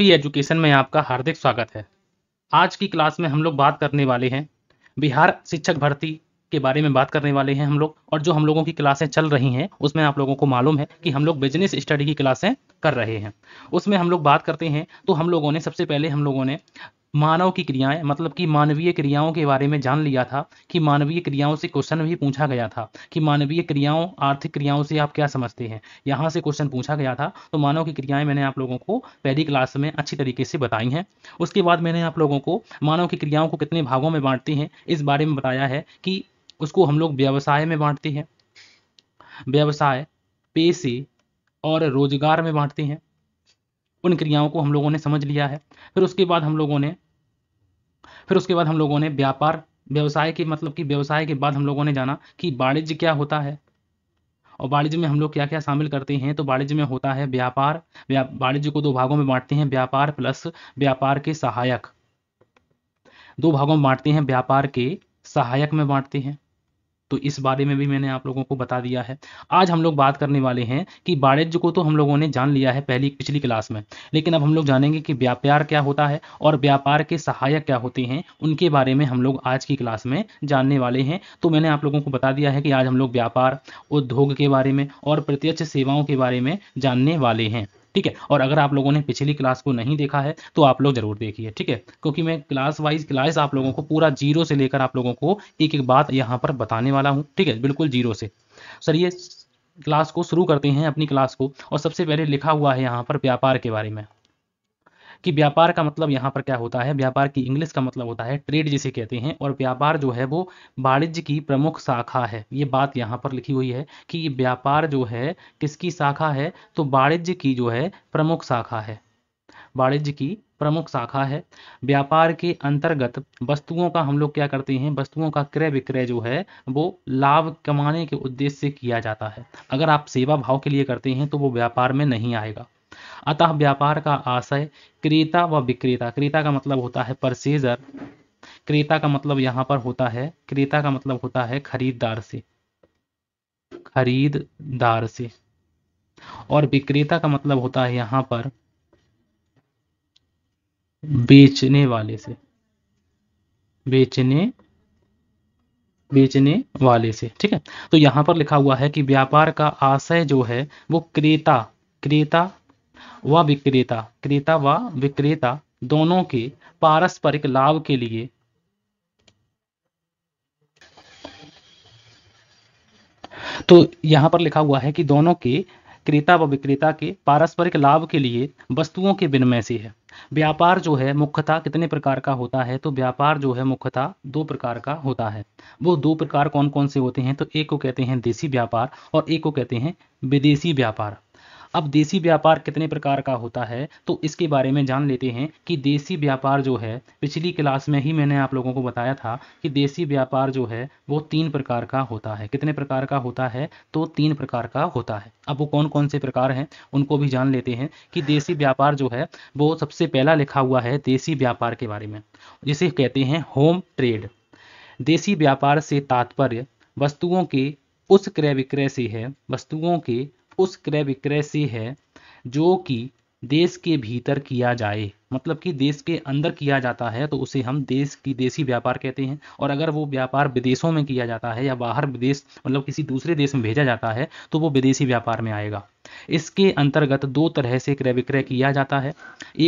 SP education में आपका हार्दिक स्वागत है आज की क्लास में हम लोग बात करने वाले हैं बिहार शिक्षक भर्ती के बारे में बात करने वाले हैं हम लोग और जो हम लोगों की क्लासें चल रही हैं उसमें आप लोगों को मालूम है कि हम लोग बिजनेस स्टडी की क्लासें कर रहे हैं उसमें हम लोग बात करते हैं तो हम लोगों ने सबसे पहले हम लोगों ने मानव की क्रियाएं मतलब कि मानवीय क्रियाओं के बारे में जान लिया था कि मानवीय क्रियाओं से क्वेश्चन भी पूछा गया था कि मानवीय क्रियाओं आर्थिक क्रियाओं से आप क्या समझते हैं यहाँ से क्वेश्चन पूछा गया था तो मानव की क्रियाएं मैंने आप लोगों को पहली क्लास में अच्छी तरीके से बताई हैं उसके बाद मैंने आप लोगों को मानव की क्रियाओं को कितने भागों में बांटते हैं इस बारे में बताया है कि उसको हम लोग व्यवसाय में बांटते हैं व्यवसाय पेशे और रोजगार में बांटते हैं उन क्रियाओं को हम लोगों ने समझ लिया है फिर उसके बाद हम लोगों ने फिर उसके बाद हम लोगों ने व्यापार व्यवसाय के मतलब कि व्यवसाय के बाद हम लोगों ने जाना कि वाणिज्य क्या होता है और वाणिज्य में हम लोग क्या क्या शामिल करते हैं तो वाणिज्य में होता है व्यापार वाणिज्य को दो भागों में बांटते हैं व्यापार प्लस व्यापार के सहायक दो भागों में बांटते हैं व्यापार के सहायक में बांटते हैं तो इस बारे में भी मैंने आप लोगों को बता दिया है आज हम लोग बात करने वाले हैं कि वाणिज्य को तो हम लोगों ने जान लिया है पहली पिछली क्लास में लेकिन अब हम लोग जानेंगे कि व्यापार क्या होता है और व्यापार के सहायक क्या होते हैं उनके बारे में हम लोग आज की क्लास में जानने वाले हैं तो मैंने आप लोगों को बता दिया है कि आज हम लोग व्यापार उद्योग के बारे में और प्रत्यक्ष सेवाओं के बारे में जानने वाले हैं ठीक है और अगर आप लोगों ने पिछली क्लास को नहीं देखा है तो आप लोग जरूर देखिए ठीक है क्योंकि मैं क्लास वाइज क्लास आप लोगों को पूरा जीरो से लेकर आप लोगों को एक एक बात यहाँ पर बताने वाला हूँ ठीक है बिल्कुल जीरो से सर ये क्लास को शुरू करते हैं अपनी क्लास को और सबसे पहले लिखा हुआ है यहाँ पर व्यापार के बारे में कि व्यापार का मतलब यहाँ पर क्या होता है व्यापार की इंग्लिश का मतलब होता है ट्रेड जिसे कहते हैं और व्यापार जो है वो वाणिज्य की प्रमुख शाखा है ये बात यहाँ पर लिखी हुई है कि ये व्यापार जो है किसकी शाखा है तो वाणिज्य की जो है प्रमुख शाखा है वाणिज्य की प्रमुख शाखा है व्यापार के अंतर्गत वस्तुओं का हम लोग क्या करते हैं वस्तुओं का क्रय विक्रय जो है वो लाभ कमाने के उद्देश्य से किया जाता है अगर आप सेवा भाव के लिए करते हैं तो वो व्यापार में नहीं आएगा अतः व्यापार का आशय क्रेता व विक्रेता क्रेता का मतलब होता है परसेजर क्रेता का मतलब यहां पर होता है क्रेता का मतलब होता है खरीददार से खरीददार से और विक्रेता का मतलब होता है यहां पर बेचने वाले से बेचने बेचने वाले से ठीक है तो यहां पर लिखा हुआ है कि व्यापार का आशय जो है वो क्रेता क्रेता व विक्रेता क्रेता व विक्रेता दोनों के पारस्परिक लाभ के लिए तो यहां पर लिखा हुआ है कि दोनों के क्रेता व विक्रेता के पारस्परिक लाभ के लिए वस्तुओं के विनिमय से है व्यापार जो है मुख्यतः कितने प्रकार का होता है तो व्यापार जो है मुख्यतः दो प्रकार का होता है वो दो प्रकार कौन कौन से होते हैं तो एक को कहते हैं देसी व्यापार और एक को कहते हैं विदेशी व्यापार अब देसी व्यापार कितने प्रकार का होता है तो इसके बारे में जान लेते हैं कि देसी व्यापार जो है पिछली क्लास में ही मैंने आप लोगों को बताया था कि देसी व्यापार जो है वो तीन प्रकार का होता है कितने प्रकार का होता है तो तीन प्रकार का होता है अब वो कौन कौन से प्रकार हैं उनको भी जान लेते हैं कि देसी व्यापार जो है वो सबसे पहला लिखा हुआ है देसी व्यापार के बारे में जिसे कहते हैं होम ट्रेड देसी व्यापार से तात्पर्य वस्तुओं के उस क्रय विक्रय से है वस्तुओं के उस क्रय विक्रय से है जो कि देश के भीतर किया जाए मतलब कि देश के अंदर किया जाता है तो उसे हम देश की देसी व्यापार कहते हैं और अगर वो व्यापार विदेशों में किया जाता है या बाहर विदेश मतलब किसी दूसरे देश में भेजा जाता है तो वो विदेशी व्यापार में आएगा इसके अंतर्गत दो तरह से क्रय विक्रय किया जाता है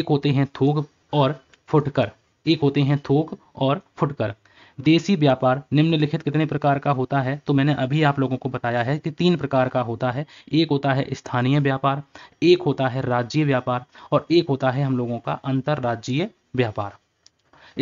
एक होते हैं थोक और फुटकर एक होते हैं थोक और फुटकर देसी व्यापार निम्नलिखित कितने प्रकार का होता है तो मैंने अभी आप लोगों को बताया है कि तीन प्रकार का होता है एक होता है स्थानीय व्यापार एक होता है राज्य व्यापार और एक होता है हम लोगों का अंतर्राज्यीय व्यापार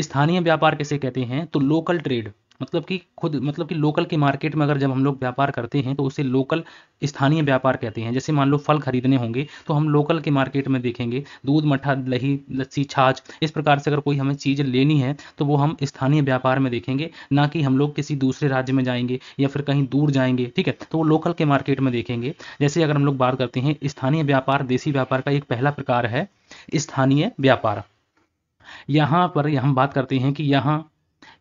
स्थानीय व्यापार किसे कहते हैं तो लोकल ट्रेड मतलब कि खुद मतलब कि लोकल के मार्केट में अगर जब हम लोग व्यापार करते हैं तो उसे लोकल स्थानीय व्यापार कहते हैं जैसे मान लो फल खरीदने होंगे तो हम लोकल के मार्केट में देखेंगे दूध मठा दही लस्सी छाछ इस प्रकार से अगर कोई हमें चीज़ लेनी है तो वो हम स्थानीय व्यापार में देखेंगे ना कि हम लोग किसी दूसरे राज्य में जाएंगे या फिर कहीं दूर जाएंगे ठीक है तो वो लोकल के मार्केट में देखेंगे जैसे अगर हम लोग बात करते हैं स्थानीय व्यापार देसी व्यापार का एक पहला प्रकार है स्थानीय व्यापार यहाँ पर हम बात करते हैं कि यहाँ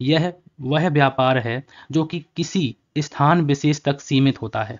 यह वह व्यापार है जो कि किसी स्थान विशेष तक सीमित होता है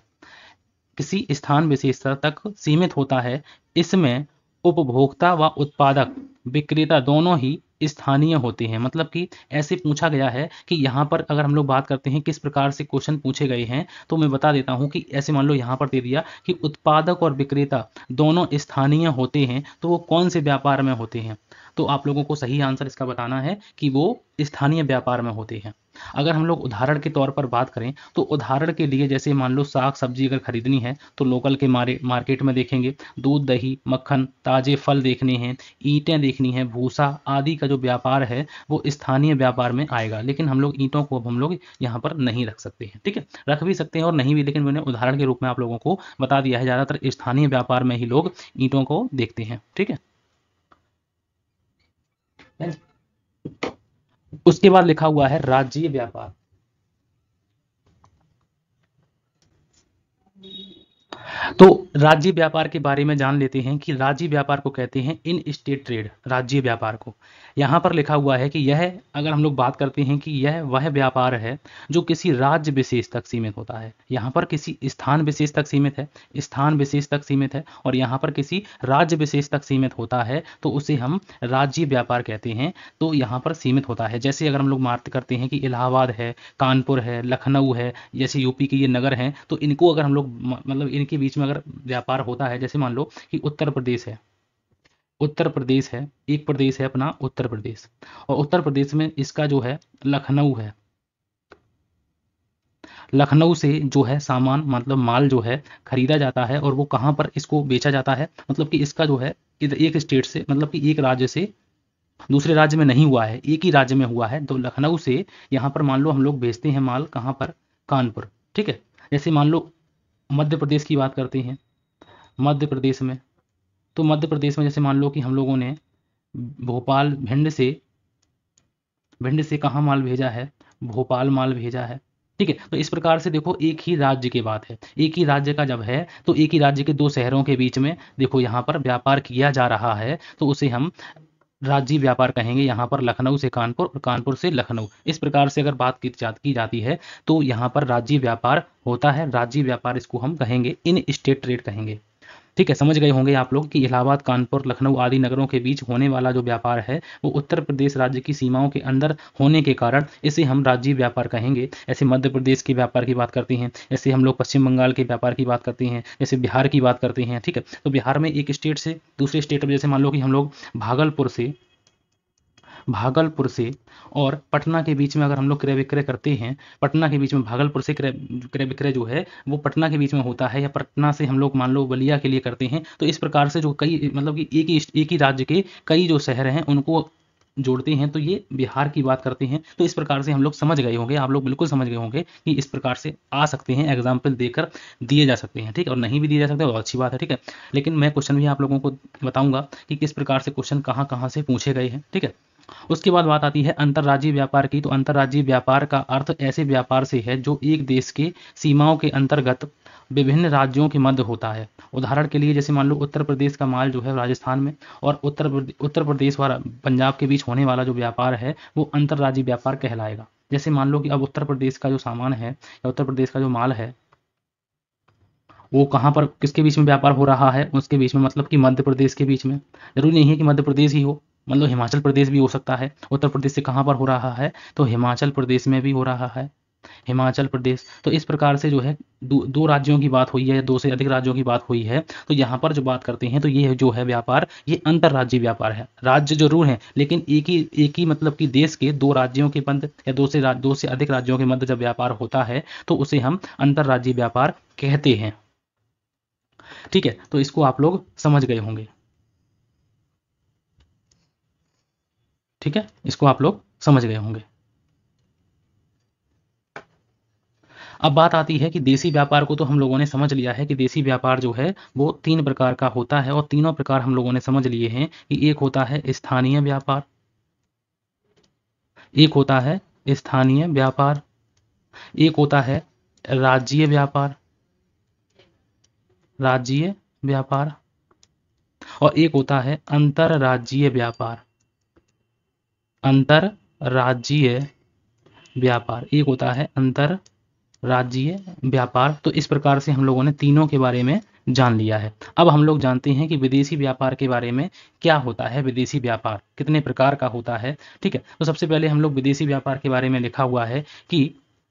किसी स्थान विशेषता तक सीमित होता है इसमें उपभोक्ता व उत्पादक विक्रेता दोनों ही स्थानीय होते हैं मतलब कि ऐसे पूछा गया है कि यहाँ पर अगर हम लोग बात करते हैं किस प्रकार से क्वेश्चन पूछे गए हैं तो मैं बता देता हूँ कि ऐसे मान लो यहाँ पर दे दिया कि उत्पादक और विक्रेता दोनों स्थानीय होते हैं तो वो कौन से व्यापार में होते हैं तो आप लोगों को सही आंसर इसका बताना है कि वो स्थानीय व्यापार में होते हैं अगर हम लोग उदाहरण के तौर पर बात करें तो उदाहरण के लिए जैसे मान लो साग सब्जी अगर खरीदनी है तो लोकल के मारे मार्केट में देखेंगे दूध दही मक्खन ताजे फल देखने हैं ईंटें देखनी है भूसा आदि का जो व्यापार है वो स्थानीय व्यापार में आएगा लेकिन हम लोग ईंटों को अब हम लोग यहाँ पर नहीं रख सकते हैं ठीक है रख भी सकते हैं और नहीं भी लेकिन मैंने उदाहरण के रूप में आप लोगों को बता दिया है ज़्यादातर स्थानीय व्यापार में ही लोग ईंटों को देखते हैं ठीक है उसके बाद लिखा हुआ है राज्य व्यापार तो राज्य व्यापार के बारे में जान लेते हैं कि राज्य व्यापार को कहते हैं इन स्टेट ट्रेड राज्य व्यापार को यहाँ पर लिखा हुआ है कि यह अगर हम लोग बात करते हैं कि यह वह व्यापार है जो किसी राज्य विशेष तक सीमित होता है यहाँ पर किसी स्थान विशेष तक सीमित है स्थान विशेष तक सीमित है और यहाँ पर किसी राज्य विशेष तक सीमित होता है तो उसे हम राज्य व्यापार कहते हैं तो यहाँ पर सीमित होता है जैसे अगर हम लोग मार्त करते हैं कि इलाहाबाद है कानपुर है लखनऊ है जैसे यूपी के ये नगर हैं तो इनको अगर हम लोग मतलब इनके बीच में अगर व्यापार होता है जैसे मान लो कि उत्तर प्रदेश है उत्तर प्रदेश है एक प्रदेश है अपना उत्तर प्रदेश और उत्तर प्रदेश में इसका जो है लखनऊ है लखनऊ से जो है सामान मतलब माल जो है खरीदा जाता है और वो कहाँ पर इसको बेचा जाता है मतलब कि इसका जो है एक स्टेट से मतलब कि एक राज्य से दूसरे राज्य में नहीं हुआ है एक ही राज्य में हुआ है तो लखनऊ से यहाँ पर मान लो हम लोग बेचते हैं माल कहाँ पर कानपुर ठीक है जैसे मान लो मध्य प्रदेश की बात करते हैं मध्य प्रदेश में तो मध्य प्रदेश में जैसे मान लो कि हम लोगों ने भोपाल भिंड से भिंड से कहाँ माल भेजा है भोपाल माल भेजा है ठीक है तो इस प्रकार से देखो एक ही राज्य की बात है एक ही राज्य का जब है तो एक ही राज्य के दो शहरों के बीच में देखो यहाँ पर व्यापार किया जा रहा है तो उसे हम राज्य व्यापार कहेंगे यहाँ पर लखनऊ से कानपुर और कानपुर से लखनऊ इस प्रकार से अगर बात की, जा, की जाती है तो यहाँ पर राज्य व्यापार होता है राज्य व्यापार इसको हम कहेंगे इन स्टेट ट्रेड कहेंगे ठीक है समझ गए होंगे आप लोग कि इलाहाबाद कानपुर लखनऊ आदि नगरों के बीच होने वाला जो व्यापार है वो उत्तर प्रदेश राज्य की सीमाओं के अंदर होने के कारण इसे हम राज्य व्यापार कहेंगे ऐसे मध्य प्रदेश के व्यापार की बात करते हैं ऐसे हम लोग पश्चिम बंगाल के व्यापार की बात करते हैं जैसे बिहार की बात करते हैं ठीक है तो बिहार में एक स्टेट से दूसरे स्टेट में जैसे मान लो कि हम लोग भागलपुर से भागलपुर से और पटना के बीच में अगर हम लोग क्रय विक्रय करते हैं पटना के बीच में भागलपुर से क्रय क्रय विक्रय जो है वो पटना के बीच में होता है या पटना से हम लोग मान लो बलिया के लिए करते हैं तो इस प्रकार से जो कई मतलब कि एक ही एक ही राज्य के कई जो शहर हैं उनको जोड़ते हैं तो ये बिहार की बात करते हैं तो इस प्रकार से हम लोग समझ गए होंगे आप लोग बिल्कुल समझ गए होंगे कि इस प्रकार से आ सकते हैं एग्जाम्पल देकर दिए जा सकते हैं ठीक और नहीं भी दिए जा सकते और अच्छी बात है ठीक है लेकिन मैं क्वेश्चन भी आप लोगों को बताऊंगा कि किस प्रकार से क्वेश्चन कहाँ कहाँ से पूछे गए हैं ठीक है उसके बाद बात आती है अंतर्राज्यीय व्यापार की तो अंतर्राज्यीय व्यापार का अर्थ ऐसे व्यापार से है जो एक देश के सीमाओं के अंतर्गत विभिन्न राज्यों के मध्य होता है उदाहरण के लिए जैसे मान लो उत्तर प्रदेश का माल जो है राजस्थान में और उत्तर उत्तर प्रदेश और पंजाब के बीच होने वाला जो व्यापार है वो अंतर्राज्यीय व्यापार कहलाएगा जैसे मान लो कि अब उत्तर प्रदेश का जो सामान है या उत्तर प्रदेश का जो माल है वो कहाँ पर किसके बीच में व्यापार हो रहा है उसके बीच में मतलब कि मध्य प्रदेश के बीच में जरूरी नहीं है कि मध्य प्रदेश ही हो मतलब हिमाचल प्रदेश भी हो सकता है उत्तर प्रदेश से कहाँ पर हो रहा है तो हिमाचल प्रदेश में भी हो रहा है हिमाचल प्रदेश तो इस प्रकार से जो है दो, दो राज्यों की बात हुई है या दो से अधिक राज्यों की बात हुई है तो यहाँ पर जो बात करते हैं तो ये जो है व्यापार ये अंतर्राज्यीय व्यापार है राज्य जरूर हैं लेकिन एक ही एक ही मतलब कि देश के दो राज्यों के मध्य या दो से दो से अधिक राज्यों के मध्य जब व्यापार होता है तो उसे हम अंतर्राज्यीय व्यापार कहते हैं ठीक है तो इसको आप लोग समझ गए होंगे ठीक है इसको आप लोग समझ गए होंगे अब बात आती है कि देसी व्यापार को तो हम लोगों ने समझ लिया है कि देसी व्यापार जो है वो तीन प्रकार का होता है और तीनों प्रकार हम लोगों ने समझ लिए हैं कि एक होता है स्थानीय व्यापार एक होता है स्थानीय व्यापार एक होता है राज्य व्यापार राज्य व्यापार और एक होता है अंतरराज्यीय व्यापार अंतर व्यापार एक होता है अंतर राज्य व्यापार तो इस प्रकार से हम लोगों ने तीनों के बारे में जान लिया है अब हम लोग जानते हैं कि विदेशी व्यापार के बारे में क्या होता है विदेशी व्यापार कितने प्रकार का होता है ठीक है तो सबसे पहले हम लोग विदेशी व्यापार के बारे में लिखा हुआ है कि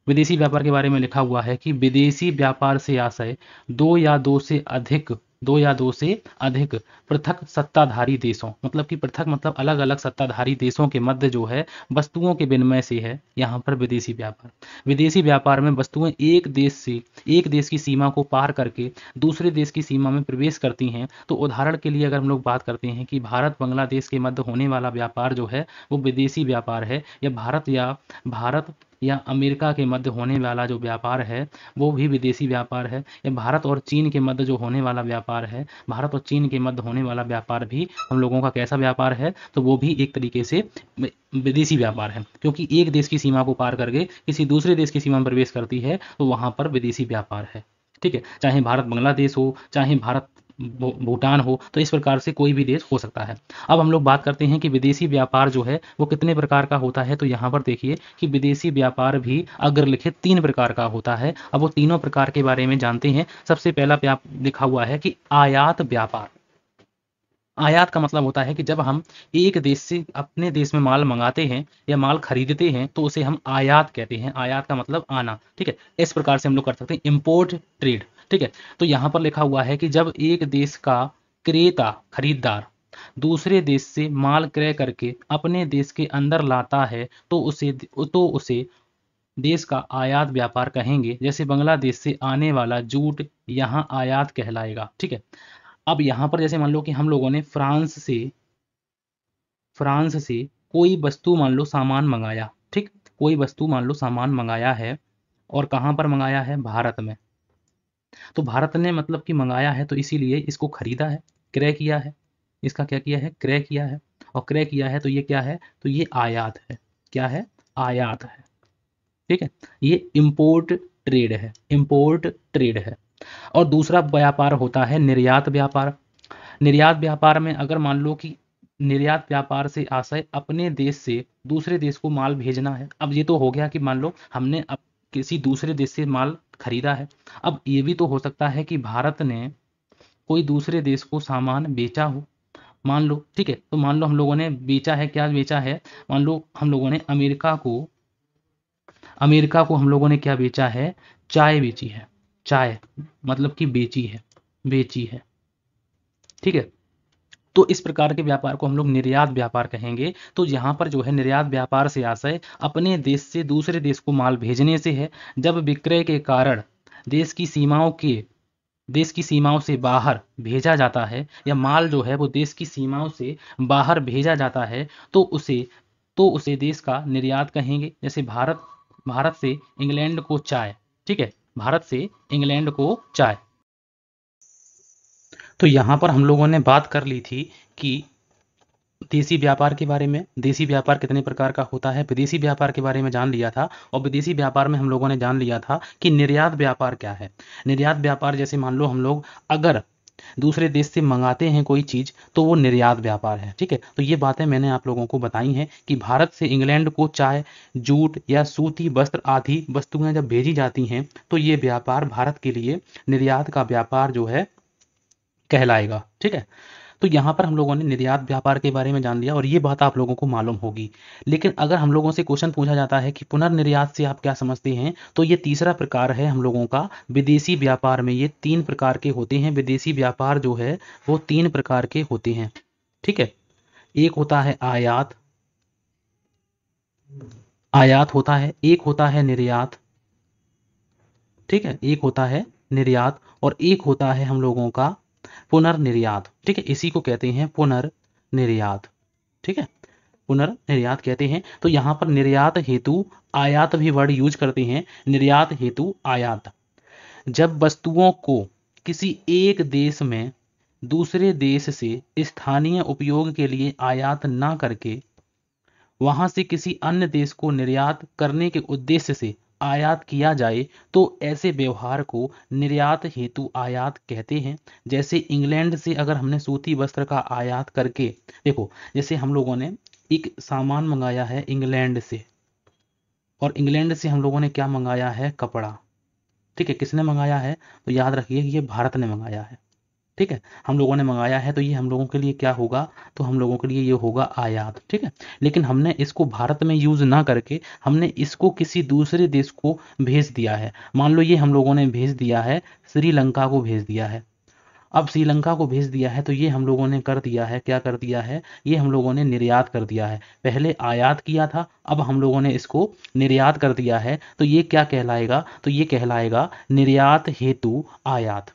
विदेशी व्यापार के बारे में लिखा हुआ है कि विदेशी व्यापार से आशय दो या दो से अधिक दो या दो से अधिक पृथक सत्ताधारी देशों मतलब कि पृथक मतलब अलग अलग सत्ताधारी देशों के मध्य जो है वस्तुओं के विनिमय से है यहाँ पर विदेशी व्यापार विदेशी व्यापार में वस्तुएं एक देश से एक देश की सीमा को पार करके दूसरे देश की सीमा में प्रवेश करती हैं तो उदाहरण के लिए अगर हम लोग बात करते हैं कि भारत बांग्लादेश के मध्य होने वाला व्यापार जो है वो विदेशी व्यापार है या भारत या भारत या अमेरिका के मध्य होने वाला जो व्यापार है वो भी विदेशी व्यापार है या भारत और चीन के मध्य जो होने वाला व्यापार है भारत और चीन के मध्य होने वाला व्यापार भी हम लोगों का कैसा व्यापार है तो वो भी एक तरीके से विदेशी व्यापार है क्योंकि एक देश की सीमा को पार करके किसी दूसरे देश की सीमा में प्रवेश करती है तो वहाँ पर विदेशी व्यापार है ठीक है चाहे भारत बांग्लादेश हो चाहे भारत भूटान हो तो इस प्रकार से कोई भी देश हो सकता है अब हम लोग बात करते हैं कि विदेशी व्यापार जो है वो कितने प्रकार का होता है तो यहाँ पर देखिए कि विदेशी व्यापार भी अग्रलिखित तीन प्रकार का होता है अब वो तीनों प्रकार के बारे में जानते हैं सबसे पहला लिखा हुआ है कि आयात व्यापार आयात का मतलब होता है कि जब हम एक देश से अपने देश में माल मंगाते हैं या माल खरीदते हैं तो उसे हम आयात कहते हैं आयात का मतलब आना ठीक है इस प्रकार से हम लोग कर सकते हैं इम्पोर्ट ट्रेड ठीक है तो यहां पर लिखा हुआ है कि जब एक देश का क्रेता खरीदार दूसरे देश से माल क्रय करके अपने देश के अंदर लाता है तो उसे तो उसे देश का आयात व्यापार कहेंगे जैसे बांग्लादेश से आने वाला जूट यहाँ आयात कहलाएगा ठीक है अब यहां पर जैसे मान लो कि हम लोगों ने फ्रांस से फ्रांस से कोई वस्तु मान लो सामान मंगाया ठीक कोई वस्तु मान लो सामान मंगाया है और कहाँ पर मंगाया है भारत में तो भारत ने मतलब कि मंगाया है तो इसीलिए इसको खरीदा है क्रय किया है इसका क्या किया है क्रय किया है और क्रय किया है तो ये क्या है तो ये आयात है क्या है आयात है ठीक है ये इम्पोर्ट ट्रेड है इम्पोर्ट ट्रेड है और दूसरा व्यापार होता है निर्यात व्यापार निर्यात व्यापार में अगर मान लो कि निर्यात व्यापार से आशय अपने देश से दूसरे देश को माल भेजना है अब ये तो हो गया कि मान लो हमने अब किसी दूसरे देश से माल खरीदा है अब ये भी तो हो सकता है कि भारत ने कोई दूसरे देश को सामान बेचा हो मान लो ठीक है तो मान लो हम लोगों ने बेचा है क्या बेचा है मान लो हम लोगों ने अमेरिका को अमेरिका को हम लोगों ने क्या बेचा है चाय बेची है चाय मतलब कि बेची है बेची है ठीक है तो इस प्रकार के व्यापार को हम लोग निर्यात व्यापार कहेंगे तो यहाँ पर जो है निर्यात व्यापार से आशय अपने देश से दूसरे देश को माल भेजने से है जब विक्रय के कारण देश की सीमाओं के देश की सीमाओं से बाहर भेजा जाता है या माल जो है वो देश की सीमाओं से बाहर भेजा जाता है तो उसे तो उसे देश का निर्यात कहेंगे जैसे भारत भारत से इंग्लैंड को चाय ठीक है भारत से इंग्लैंड को चाय तो यहाँ पर हम लोगों ने बात कर ली थी कि देसी व्यापार के बारे में देसी व्यापार कितने प्रकार का होता है विदेशी व्यापार के बारे में जान लिया था और विदेशी व्यापार में हम लोगों ने जान लिया था कि निर्यात व्यापार क्या है निर्यात व्यापार जैसे मान लो हम लोग अगर दूसरे देश से मंगाते हैं कोई चीज तो वो निर्यात व्यापार है ठीक है तो ये बातें मैंने आप लोगों को बताई हैं कि भारत से इंग्लैंड को चाय जूट या सूती वस्त्र आदि वस्तुएं जब भेजी जाती हैं तो ये व्यापार भारत के लिए निर्यात का व्यापार जो है कहलाएगा ठीक है तो यहाँ पर हम लोगों ने निर्यात व्यापार के बारे में जान लिया और ये बात आप लोगों को मालूम होगी लेकिन अगर हम लोगों से क्वेश्चन पूछा जाता है कि पुनर्निर्यात से आप क्या समझते हैं तो ये तीसरा प्रकार है हम लोगों का विदेशी व्यापार में ये तीन प्रकार के होते हैं विदेशी व्यापार जो है वो तीन प्रकार के होते हैं ठीक है एक होता है आयात आयात होता है एक होता है निर्यात ठीक है एक होता है निर्यात और एक होता है हम लोगों का पुनर्निर्यात ठीक है इसी को कहते हैं पुनर्निर्यात ठीक है पुनर्निर्यात कहते हैं तो यहाँ पर निर्यात हेतु आयात भी वर्ड यूज करते हैं निर्यात हेतु आयात जब वस्तुओं को किसी एक देश में दूसरे देश से स्थानीय उपयोग के लिए आयात ना करके वहां से किसी अन्य देश को निर्यात करने के उद्देश्य से आयात किया जाए तो ऐसे व्यवहार को निर्यात हेतु आयात कहते हैं जैसे इंग्लैंड से अगर हमने सूती वस्त्र का आयात करके देखो जैसे हम लोगों ने एक सामान मंगाया है इंग्लैंड से और इंग्लैंड से हम लोगों ने क्या मंगाया है कपड़ा ठीक है किसने मंगाया है तो याद रखिए ये भारत ने मंगाया है ठीक है हम लोगों ने मंगाया है तो ये हम लोगों के लिए क्या होगा तो हम लोगों के लिए ये होगा आयात ठीक है लेकिन हमने इसको भारत में यूज़ ना करके हमने इसको किसी दूसरे देश को भेज दिया है मान लो ये हम लोगों ने भेज दिया है श्रीलंका को भेज दिया है अब श्रीलंका को भेज दिया है तो ये हम लोगों ने कर दिया है क्या कर दिया है ये हम लोगों ने निर्यात कर दिया है पहले आयात किया था अब हम लोगों ने इसको निर्यात कर दिया है तो ये क्या कहलाएगा तो ये कहलाएगा निर्यात हेतु आयात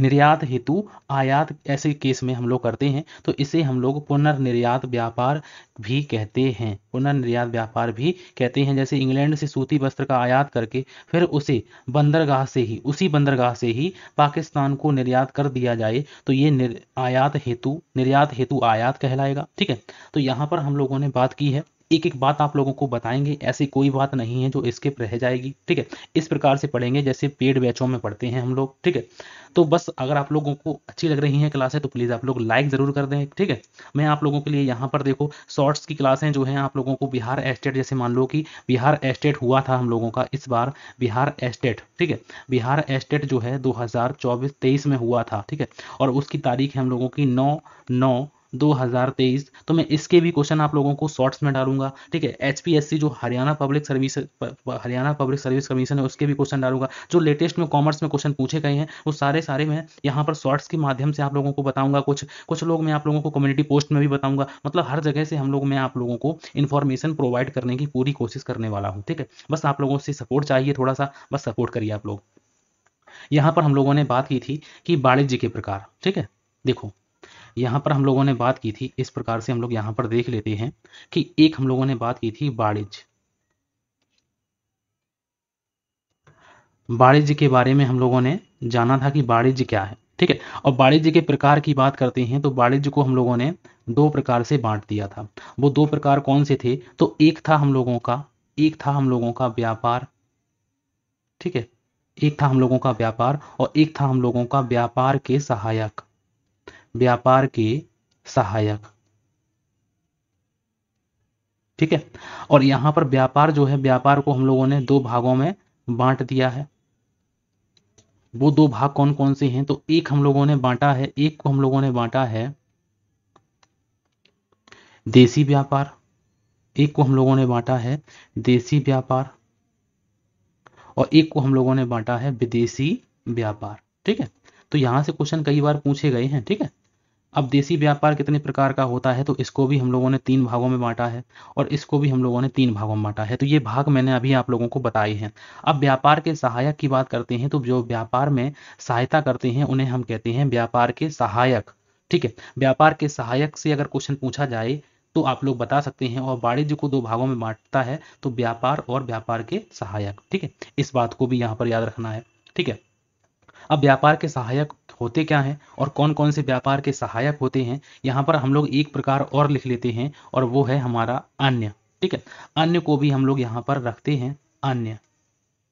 निर्यात हेतु आयात ऐसे केस में हम लोग करते हैं तो इसे हम लोग पुनर्निर्यात व्यापार भी कहते हैं पुनर्निर्यात व्यापार भी कहते हैं जैसे इंग्लैंड से सूती वस्त्र का आयात करके फिर उसे बंदरगाह से ही उसी बंदरगाह से ही पाकिस्तान को निर्यात कर दिया जाए तो ये आयात हेतु निर्यात हेतु आयात कहलाएगा ठीक है तो यहाँ पर हम लोगों ने बात की है एक एक बात आप लोगों को बताएंगे ऐसी कोई बात नहीं है जो स्किप रह जाएगी ठीक है इस प्रकार से पढ़ेंगे जैसे पेड बैचों में पढ़ते हैं हम लोग ठीक है तो बस अगर आप लोगों को अच्छी लग रही है क्लासें तो प्लीज़ आप लोग लाइक ज़रूर कर दें ठीक है मैं आप लोगों के लिए यहाँ पर देखो शॉर्ट्स की क्लासें जो हैं आप लोगों को बिहार एस्टेट जैसे मान लो कि बिहार एस्टेट हुआ था हम लोगों का इस बार बिहार एस्टेट ठीक है बिहार एस्टेट जो है दो हज़ार में हुआ था ठीक है और उसकी तारीख है हम लोगों की नौ नौ 2023 तो मैं इसके भी क्वेश्चन आप लोगों को शॉर्ट्स में डालूंगा ठीक है एच जो Haryana public service Haryana public service commission है उसके भी क्वेश्चन डालूंगा जो लेटेस्ट में कॉमर्स में क्वेश्चन पूछे गए हैं वो सारे सारे मैं यहाँ पर शॉर्ट्स के माध्यम से आप लोगों को बताऊंगा कुछ कुछ लोग मैं आप लोगों को कम्युनिटी पोस्ट में भी बताऊंगा मतलब हर जगह से हम लोग मैं आप लोगों को इन्फॉर्मेशन प्रोवाइड करने की पूरी कोशिश करने वाला हूँ ठीक है बस आप लोगों से सपोर्ट चाहिए थोड़ा सा बस सपोर्ट करिए आप लोग यहाँ पर हम लोगों ने बात की थी कि वाणिज्य के प्रकार ठीक है देखो यहाँ पर हम लोगों ने बात की थी इस प्रकार से हम लोग यहाँ पर देख लेते हैं कि एक हम लोगों ने बात की थी वाणिज्य वाणिज्य के बारे में हम लोगों ने जाना था कि वाणिज्य क्या है ठीक है और वाणिज्य के प्रकार की बात करते हैं तो वाणिज्य को हम लोगों ने दो प्रकार से बांट दिया था वो दो प्रकार कौन से थे तो एक था हम लोगों का एक था हम लोगों का व्यापार ठीक है एक था हम लोगों का व्यापार और एक था हम लोगों का व्यापार के सहायक व्यापार के सहायक ठीक है और यहां पर व्यापार जो है व्यापार को हम लोगों ने दो भागों में बांट दिया है वो दो भाग कौन कौन से हैं तो एक हम लोगों ने बांटा है एक को हम लोगों ने बांटा है देसी व्यापार एक को हम लोगों ने बांटा है देसी व्यापार और एक को हम लोगों ने बांटा है विदेशी व्यापार ठीक है तो यहां से क्वेश्चन कई बार पूछे गए हैं ठीक है अब देसी व्यापार कितने प्रकार का होता है तो इसको भी हम लोगों ने तीन भागों में बांटा है और इसको भी हम लोगों ने तीन भागों में बांटा है तो ये भाग मैंने अभी आप लोगों को बताए हैं अब व्यापार के सहायक की बात करते हैं तो जो व्यापार में सहायता करते हैं उन्हें हम कहते हैं व्यापार के सहायक ठीक है व्यापार के सहायक से अगर क्वेश्चन पूछा जाए तो आप लोग बता सकते हैं और वाणिज्य को दो भागों में बांटता है तो व्यापार और व्यापार के सहायक ठीक है इस बात को भी यहाँ पर याद रखना है ठीक है अब व्यापार के सहायक होते क्या हैं और कौन कौन से व्यापार के सहायक होते हैं यहाँ पर हम लोग एक प्रकार और लिख लेते हैं और वो है हमारा अन्य ठीक है अन्य को भी हम लोग यहाँ पर रखते हैं अन्य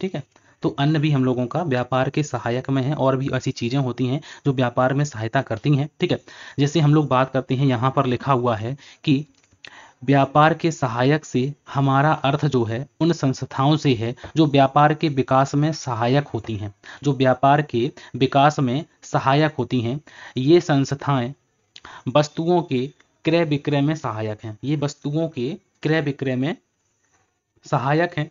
ठीक है तो अन्य भी हम लोगों का व्यापार के सहायक में है और भी ऐसी चीज़ें होती हैं जो व्यापार में सहायता करती हैं ठीक है जैसे हम लोग बात करते हैं यहाँ पर लिखा हुआ है कि व्यापार के सहायक से हमारा अर्थ जो है उन संस्थाओं से है जो व्यापार के विकास में सहायक होती हैं जो व्यापार के विकास में सहायक होती हैं ये संस्थाएं वस्तुओं के क्रय विक्रय में सहायक हैं ये वस्तुओं के क्रय विक्रय में सहायक हैं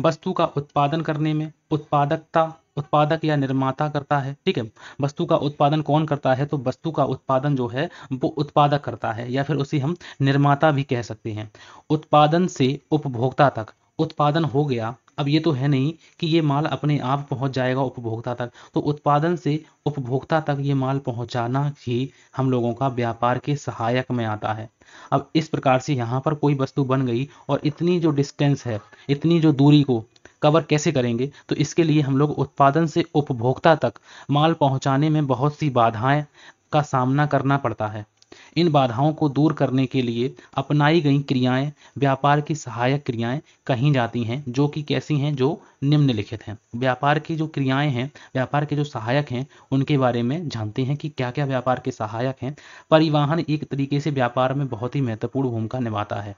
वस्तु का उत्पादन करने में उत्पादकता उत्पादक या निर्माता करता है ठीक है वस्तु का उत्पादन कौन करता है तो वस्तु का उत्पादन जो है वो उत्पादक करता है या फिर उसे हम निर्माता भी कह सकते हैं उत्पादन से उपभोक्ता तक उत्पादन हो गया अब ये तो है नहीं कि ये माल अपने आप पहुंच जाएगा उपभोक्ता तक तो उत्पादन से उपभोक्ता तक ये माल पहुंचाना ही हम लोगों का व्यापार के सहायक में आता है अब इस प्रकार से यहाँ पर कोई वस्तु बन गई और इतनी जो डिस्टेंस है इतनी जो दूरी को कवर कैसे करेंगे तो इसके लिए हम लोग उत्पादन से उपभोक्ता तक माल पहुंचाने में बहुत सी बाधाएं का सामना करना पड़ता है इन बाधाओं को दूर करने के लिए अपनाई गई क्रियाएं व्यापार की सहायक क्रियाएं कही जाती हैं जो कि कैसी हैं जो निम्नलिखित हैं व्यापार की जो क्रियाएं हैं व्यापार के जो सहायक हैं उनके बारे में जानते हैं कि क्या क्या व्यापार के सहायक हैं परिवहन एक तरीके से व्यापार में बहुत ही महत्वपूर्ण भूमिका निभाता है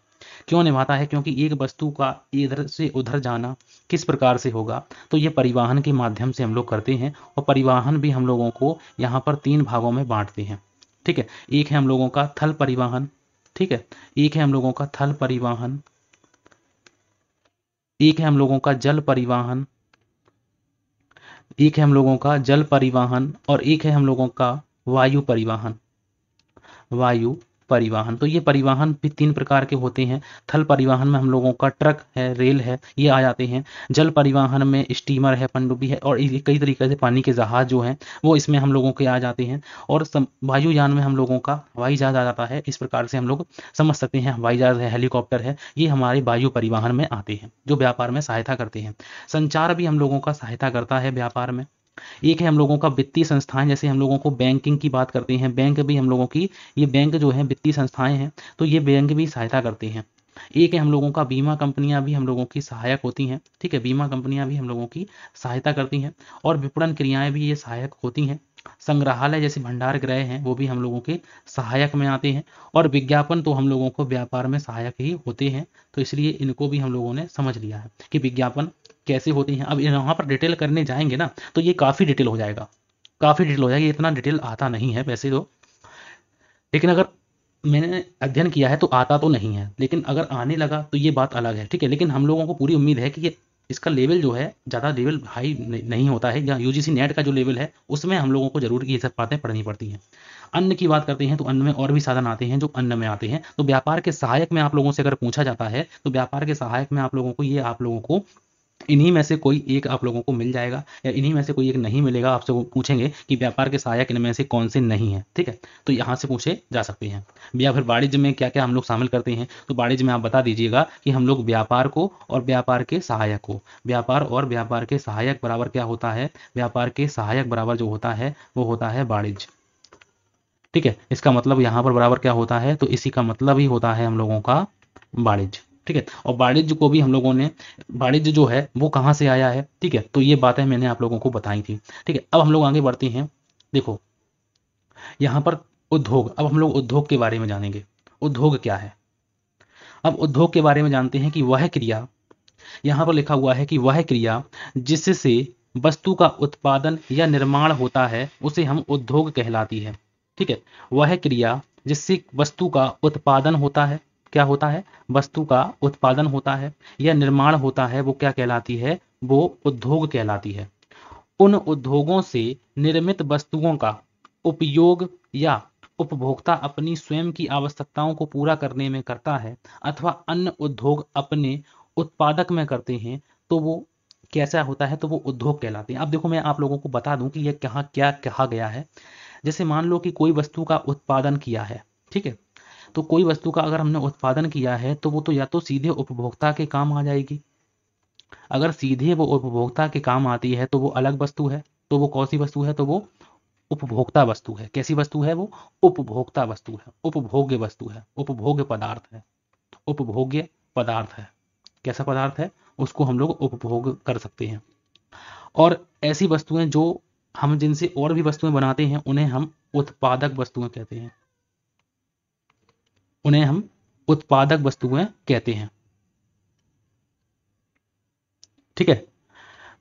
क्यों निभाता है क्योंकि एक वस्तु का इधर से उधर जाना किस प्रकार से होगा तो ये परिवहन के माध्यम से हम लोग करते हैं और परिवहन भी हम लोगों को यहाँ पर तीन भागों में बांटते हैं ठीक है एक है हम लोगों का थल परिवहन ठीक है एक है हम लोगों का थल परिवहन एक है हम लोगों का जल परिवहन एक है हम लोगों का जल परिवहन और एक है हम लोगों का वायु परिवहन वायु परिवहन तो ये परिवहन भी तीन प्रकार के होते हैं थल परिवहन में हम लोगों का ट्रक है रेल है ये आ जाते हैं जल परिवहन में स्टीमर है पनडुब्बी है और कई तरीके से पानी के जहाज जो हैं वो इसमें हम लोगों के आ जाते हैं और वायुयान में हम लोगों का हवाई जहाज आ जाता है इस प्रकार से हम लोग समझ सकते हैं हवाई जहाज है हेलीकॉप्टर है ये हमारे वायु परिवहन में आते हैं जो व्यापार में सहायता करते हैं संचार भी हम लोगों का सहायता करता है व्यापार में एक है हम लोगों का वित्तीय संस्थाएं जैसे हम लोगों को बैंकिंग की बात करते हैं बैंक भी हम लोगों की ये बैंक जो है वित्तीय संस्थाएं हैं तो ये बैंक भी सहायता करते हैं एक है हम लोगों का बीमा कंपनियां भी हम लोगों की सहायक होती हैं ठीक है बीमा कंपनियां भी हम लोगों की सहायता करती हैं और विपणन क्रियाएं भी ये सहायक होती हैं संग्रहालय जैसे भंडार गृह हैं वो भी हम लोगों के सहायक में आते हैं और विज्ञापन तो हम लोगों को व्यापार में सहायक ही होते हैं तो इसलिए इनको भी हम लोगों ने समझ लिया है कि विज्ञापन कैसे होती हैं अब यहाँ पर डिटेल करने जाएंगे ना तो ये काफ़ी डिटेल हो जाएगा काफ़ी डिटेल हो जाएगा इतना डिटेल आता नहीं है वैसे तो लेकिन अगर मैंने अध्ययन किया है तो आता तो नहीं है लेकिन अगर आने लगा तो ये बात अलग है ठीक है लेकिन हम लोगों को पूरी उम्मीद है कि ये इसका लेवल जो है ज़्यादा लेवल हाई नहीं होता है या यूजीसी नेट का जो लेवल है उसमें हम लोगों को जरूर ये सब बातें पढ़नी पड़ती हैं अन्न की बात करते हैं तो अन्न में और भी साधन आते हैं जो अन्न में आते हैं तो व्यापार के सहायक में आप लोगों से अगर पूछा जाता है तो व्यापार के सहायक में आप लोगों को ये आप लोगों को इन्हीं में से कोई एक आप लोगों को मिल जाएगा या इन्हीं में से कोई एक नहीं मिलेगा आपसे पूछेंगे कि व्यापार के सहायक इनमें से कौन से नहीं है ठीक है तो यहाँ से पूछे जा सकते हैं या फिर वाणिज्य में क्या क्या हम लोग शामिल करते हैं तो वाणिज्य में आप बता दीजिएगा कि हम लोग व्यापार को और व्यापार के सहायक को व्यापार और व्यापार के सहायक बराबर क्या होता है व्यापार के सहायक बराबर जो होता है वो होता है वाणिज्य ठीक है इसका मतलब यहाँ पर बराबर क्या होता है तो इसी का मतलब ही होता है हम लोगों का वाणिज्य ठीक है और वाणिज्य को भी हम लोगों ने वाणिज्य जो है वो कहाँ से आया है ठीक है तो ये बातें मैंने आप लोगों को बताई थी ठीक है अब हम लोग आगे बढ़ते हैं देखो यहाँ पर उद्योग अब हम लोग उद्योग के बारे में जानेंगे उद्योग क्या है अब उद्योग के बारे में जानते हैं कि वह क्रिया यहाँ पर लिखा हुआ है कि वह क्रिया जिससे वस्तु का उत्पादन या निर्माण होता है उसे हम उद्योग कहलाती है ठीक है वह क्रिया जिससे वस्तु का उत्पादन होता है क्या होता है वस्तु का उत्पादन होता है या निर्माण होता है वो क्या कहलाती है वो उद्योग कहलाती है उन उद्योगों से निर्मित वस्तुओं का उपयोग या उपभोक्ता अपनी स्वयं की आवश्यकताओं को पूरा करने में करता है अथवा अन्य उद्योग अपने उत्पादक में करते हैं तो वो कैसा होता है तो वो उद्योग कहलाते हैं अब देखो मैं आप लोगों को बता दूं कि ये कहा क्या कहा गया है जैसे मान लो कि कोई वस्तु का उत्पादन किया है ठीक है तो कोई वस्तु का अगर हमने उत्पादन किया है तो वो तो या तो सीधे उपभोक्ता के काम आ जाएगी अगर सीधे वो उपभोक्ता के काम आती है तो वो अलग वस्तु है तो वो कौन सी वस्तु है तो वो उपभोक्ता वस्तु है कैसी वस्तु है वो उपभोक्ता वस्तु है उपभोग्य वस्तु है उपभोग्य पदार्थ है उपभोग्य पदार्थ है कैसा पदार्थ है उसको हम लोग उपभोग कर सकते हैं और ऐसी वस्तुएं जो हम जिनसे और भी वस्तुएं बनाते हैं उन्हें हम उत्पादक वस्तुएं कहते हैं उन्हें हम उत्पादक वस्तुएं कहते हैं ठीक है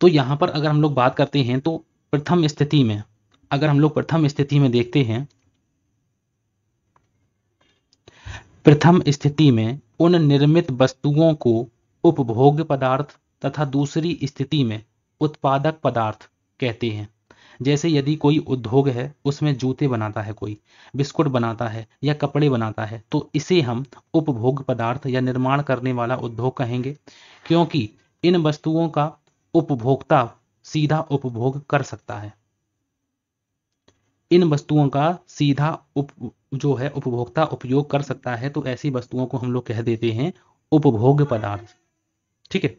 तो यहां पर अगर हम लोग बात करते हैं तो प्रथम स्थिति में अगर हम लोग प्रथम स्थिति में देखते हैं प्रथम स्थिति में उन निर्मित वस्तुओं को उपभोग्य पदार्थ तथा दूसरी स्थिति में उत्पादक पदार्थ कहते हैं जैसे यदि कोई उद्योग है उसमें जूते बनाता है कोई बिस्कुट बनाता है या कपड़े बनाता है तो इसे हम उपभोग पदार्थ या निर्माण करने वाला उद्योग कहेंगे क्योंकि इन वस्तुओं का उपभोक्ता सीधा उपभोग कर सकता है इन वस्तुओं का सीधा उप जो है उपभोक्ता उपयोग कर सकता है तो ऐसी वस्तुओं को हम लोग कह देते हैं उपभोग पदार्थ ठीक है